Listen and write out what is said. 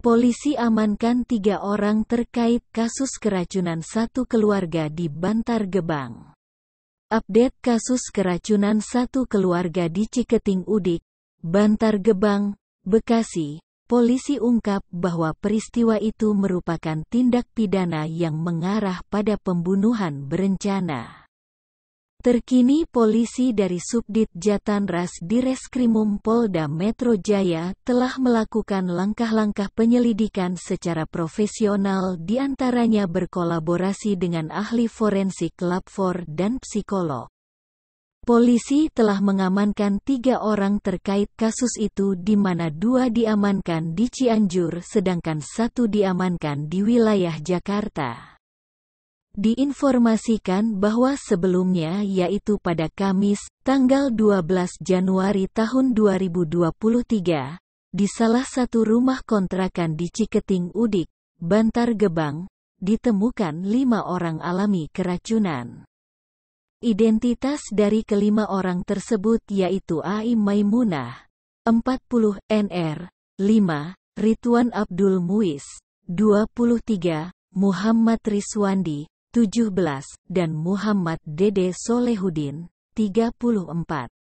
Polisi amankan tiga orang terkait kasus keracunan satu keluarga di Bantar Gebang. Update kasus keracunan satu keluarga di Ciketing Udik, Bantar Gebang, Bekasi, polisi ungkap bahwa peristiwa itu merupakan tindak pidana yang mengarah pada pembunuhan berencana. Terkini polisi dari Subdit Ras di Reskrimum Polda Metro Jaya telah melakukan langkah-langkah penyelidikan secara profesional diantaranya berkolaborasi dengan ahli forensik lapor dan psikolog. Polisi telah mengamankan tiga orang terkait kasus itu di mana dua diamankan di Cianjur sedangkan satu diamankan di wilayah Jakarta. Diinformasikan bahwa sebelumnya yaitu pada Kamis, tanggal 12 Januari tahun 2023, di salah satu rumah kontrakan di Ciketing Udik, Bantar Gebang, ditemukan lima orang alami keracunan. Identitas dari kelima orang tersebut yaitu Ai Maimunah, 40 NR, 5, Rituan Abdul Muiz, 23, Muhammad Riswandi, 17, dan Muhammad Dede Solehudin, 34.